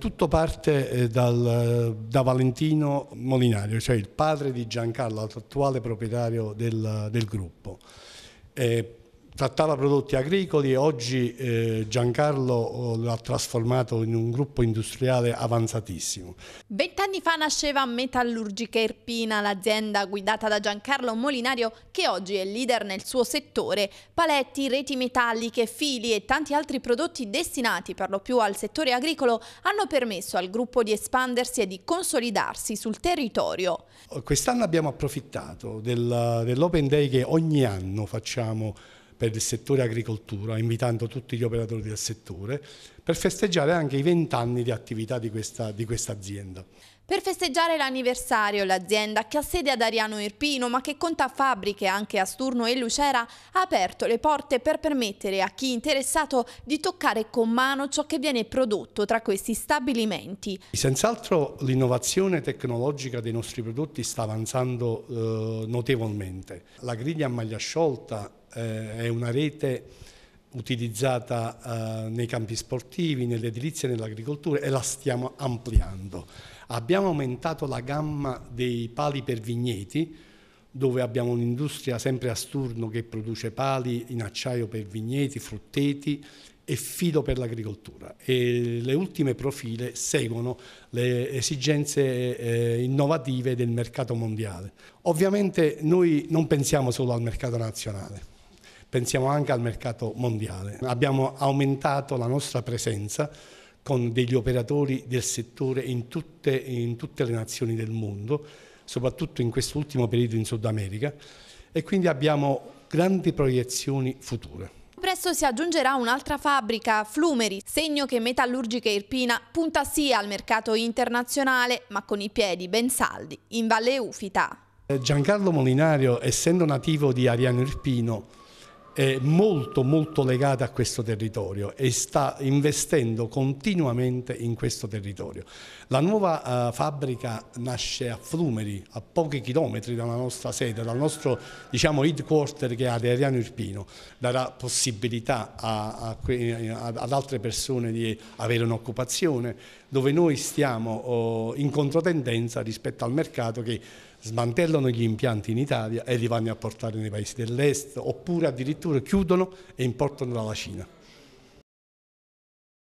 Tutto parte eh, dal, eh, da Valentino Molinario, cioè il padre di Giancarlo, l'attuale proprietario del, del gruppo. Eh, trattava prodotti agricoli e oggi eh, Giancarlo eh, l'ha trasformato in un gruppo industriale avanzatissimo. Vent'anni fa nasceva Metallurgica Irpina, l'azienda guidata da Giancarlo Molinario che oggi è leader nel suo settore. Paletti, reti metalliche, fili e tanti altri prodotti destinati per lo più al settore agricolo hanno permesso al gruppo di espandersi e di consolidarsi sul territorio. Quest'anno abbiamo approfittato dell'Open Day che ogni anno facciamo per il settore agricoltura, invitando tutti gli operatori del settore, per festeggiare anche i vent'anni di attività di questa, di questa azienda. Per festeggiare l'anniversario, l'azienda che ha sede ad Ariano Irpino ma che conta fabbriche anche a Sturno e Lucera ha aperto le porte per permettere a chi è interessato di toccare con mano ciò che viene prodotto tra questi stabilimenti. Senz'altro l'innovazione tecnologica dei nostri prodotti sta avanzando eh, notevolmente. La griglia a maglia sciolta eh, è una rete utilizzata eh, nei campi sportivi, nell'edilizia, nell'agricoltura e la stiamo ampliando. Abbiamo aumentato la gamma dei pali per vigneti, dove abbiamo un'industria sempre a sturno che produce pali in acciaio per vigneti, frutteti e filo per l'agricoltura e le ultime profile seguono le esigenze eh, innovative del mercato mondiale. Ovviamente noi non pensiamo solo al mercato nazionale, pensiamo anche al mercato mondiale. Abbiamo aumentato la nostra presenza con degli operatori del settore in tutte, in tutte le nazioni del mondo, soprattutto in quest'ultimo periodo in Sud America e quindi abbiamo grandi proiezioni future. Presto si aggiungerà un'altra fabbrica, Flumeri, segno che Metallurgica Irpina punta sì al mercato internazionale, ma con i piedi ben saldi in Valle Ufita. Giancarlo Molinario, essendo nativo di Ariano Irpino, è molto molto legata a questo territorio e sta investendo continuamente in questo territorio. La nuova uh, fabbrica nasce a Flumeri, a pochi chilometri dalla nostra sede, dal nostro diciamo, headquarter che è ad Ariano Irpino, darà possibilità a, a, eh, a, ad altre persone di avere un'occupazione, dove noi stiamo oh, in controtendenza rispetto al mercato che smantellano gli impianti in Italia e li vanno a portare nei paesi dell'est oppure addirittura manifatture chiudono e importano dalla Cina.